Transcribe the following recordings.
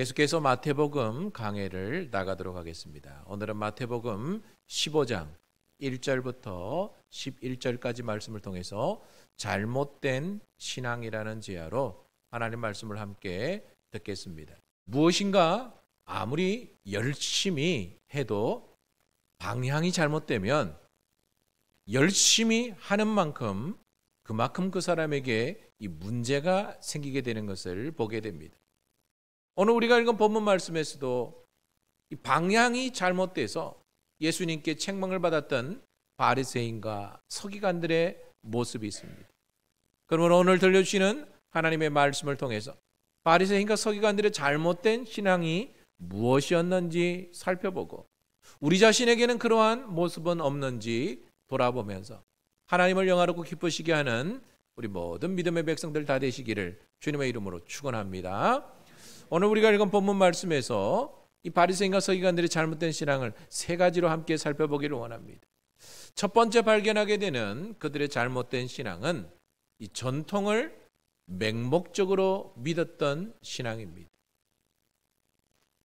계속해서 마태복음 강해를 나가도록 하겠습니다. 오늘은 마태복음 15장 1절부터 11절까지 말씀을 통해서 잘못된 신앙이라는 제야로 하나님 말씀을 함께 듣겠습니다. 무엇인가 아무리 열심히 해도 방향이 잘못되면 열심히 하는 만큼 그만큼 그 사람에게 이 문제가 생기게 되는 것을 보게 됩니다. 오늘 우리가 읽은 본문 말씀에서도 이 방향이 잘못돼서 예수님께 책망을 받았던 바리새인과 서기관들의 모습이 있습니다. 그러므 오늘 들려주시는 하나님의 말씀을 통해서 바리새인과 서기관들의 잘못된 신앙이 무엇이었는지 살펴보고 우리 자신에게는 그러한 모습은 없는지 돌아보면서 하나님을 영화롭고 기쁘시게 하는 우리 모든 믿음의 백성들 다 되시기를 주님의 이름으로 축원합니다. 오늘 우리가 읽은 본문 말씀에서 이 바리새인과 서기관들의 잘못된 신앙을 세 가지로 함께 살펴보기를 원합니다. 첫 번째 발견하게 되는 그들의 잘못된 신앙은 이 전통을 맹목적으로 믿었던 신앙입니다.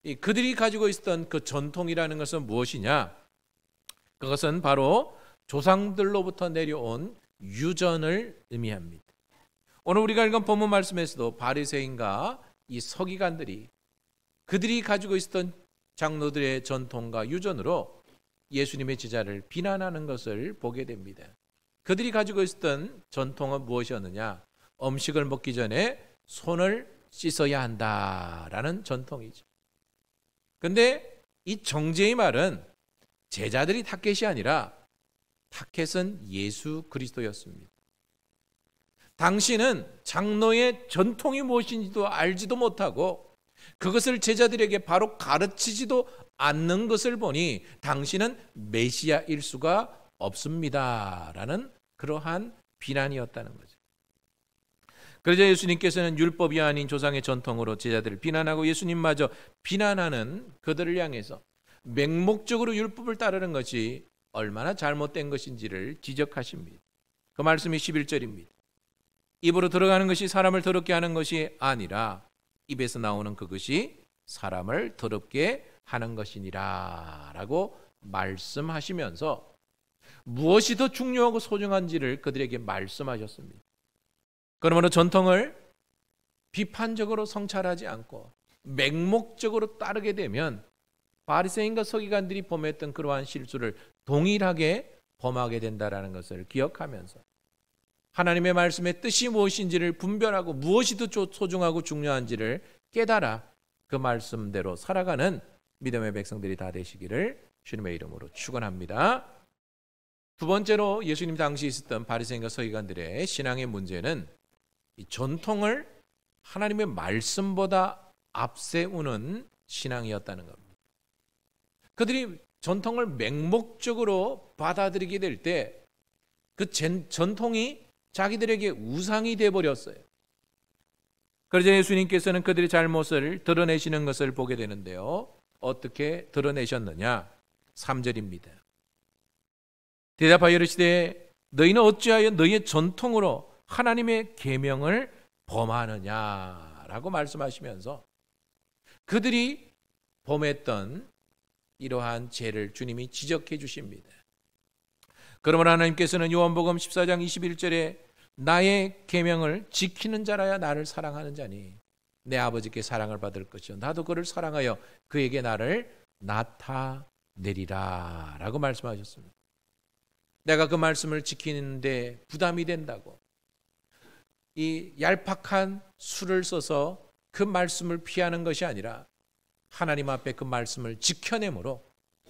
이 그들이 가지고 있었던 그 전통이라는 것은 무엇이냐? 그것은 바로 조상들로부터 내려온 유전을 의미합니다. 오늘 우리가 읽은 본문 말씀에서도 바리새인과 이 서기관들이 그들이 가지고 있었던 장로들의 전통과 유전으로 예수님의 제자를 비난하는 것을 보게 됩니다. 그들이 가지고 있었던 전통은 무엇이었느냐? 음식을 먹기 전에 손을 씻어야 한다라는 전통이죠. 근데 이 정제의 말은 제자들이 타켓이 아니라 타켓은 예수 그리스도였습니다. 당신은 장로의 전통이 무엇인지도 알지도 못하고 그것을 제자들에게 바로 가르치지도 않는 것을 보니 당신은 메시아일 수가 없습니다. 라는 그러한 비난이었다는 거죠. 그러자 예수님께서는 율법이 아닌 조상의 전통으로 제자들을 비난하고 예수님마저 비난하는 그들을 향해서 맹목적으로 율법을 따르는 것이 얼마나 잘못된 것인지를 지적하십니다. 그 말씀이 11절입니다. 입으로 들어가는 것이 사람을 더럽게 하는 것이 아니라 입에서 나오는 그것이 사람을 더럽게 하는 것이니라라고 말씀하시면서 무엇이 더 중요하고 소중한지를 그들에게 말씀하셨습니다. 그러므로 전통을 비판적으로 성찰하지 않고 맹목적으로 따르게 되면 바리새인과 서기관들이 범했던 그러한 실수를 동일하게 범하게 된다라는 것을 기억하면서 하나님의 말씀의 뜻이 무엇인지를 분별하고 무엇이 더 소중하고 중요한지를 깨달아 그 말씀대로 살아가는 믿음의 백성들이 다 되시기를 주님의 이름으로 축원합니다. 두 번째로 예수님 당시 있었던 바리새인과 서기관들의 신앙의 문제는 전통을 하나님의 말씀보다 앞세우는 신앙이었다는 겁니다. 그들이 전통을 맹목적으로 받아들이게 될 때 그 전통이 자기들에게 우상이 돼 버렸어요. 그러자 예수님께서는 그들의 잘못을 드러내시는 것을 보게 되는데요. 어떻게 드러내셨느냐? 3절입니다. 대답하여 이르시되 너희는 어찌하여 너희의 전통으로 하나님의 계명을 범하느냐라고 말씀하시면서 그들이 범했던 이러한 죄를 주님이 지적해 주십니다. 그러므로 하나님께서는 요한복음 14장 21절에 나의 계명을 지키는 자라야 나를 사랑하는 자니 내 아버지께 사랑을 받을 것이요 나도 그를 사랑하여 그에게 나를 나타내리라라고 말씀하셨습니다. 내가 그 말씀을 지키는데 부담이 된다고 이 얄팍한 수를 써서 그 말씀을 피하는 것이 아니라 하나님 앞에 그 말씀을 지켜내므로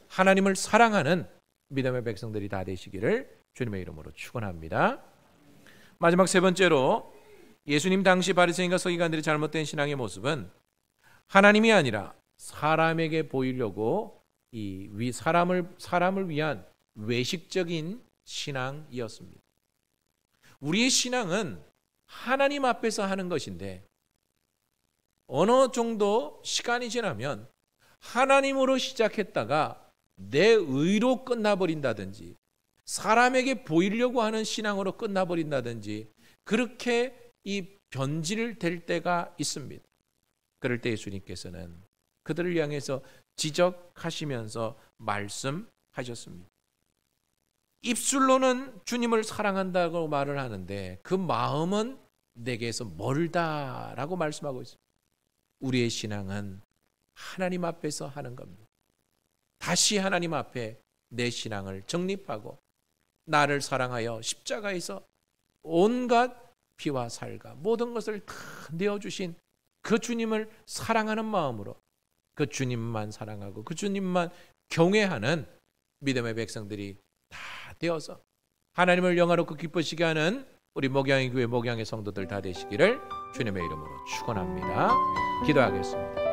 하나님을 사랑하는 믿음의 백성들이 다 되시기를 주님의 이름으로 축원합니다. 마지막 세 번째로 예수님 당시 바리새인과 서기관들이 잘못된 신앙의 모습은 하나님이 아니라 사람에게 보이려고 이 사람을 사람을 위한 외식적인 신앙이었습니다. 우리의 신앙은 하나님 앞에서 하는 것인데 어느 정도 시간이 지나면 하나님으로 시작했다가 내 의로 끝나버린다든지 사람에게 보이려고 하는 신앙으로 끝나버린다든지 그렇게 이 변질될 때가 있습니다. 그럴 때 예수님께서는 그들을 향해서 지적하시면서 말씀하셨습니다. 입술로는 주님을 사랑한다고 말을 하는데 그 마음은 내게서 멀다라고 말씀하고 있습니다. 우리의 신앙은 하나님 앞에서 하는 겁니다. 다시 하나님 앞에 내 신앙을 정립하고 나를 사랑하여 십자가에서 온갖 피와 살과 모든 것을 다 내어주신 그 주님을 사랑하는 마음으로 그 주님만 사랑하고 그 주님만 경외하는 믿음의 백성들이 다 되어서 하나님을 영화롭고 그 기쁘시게 하는 우리 목양의 교회 목양의 성도들 다 되시기를 주님의 이름으로 축원합니다. 기도하겠습니다.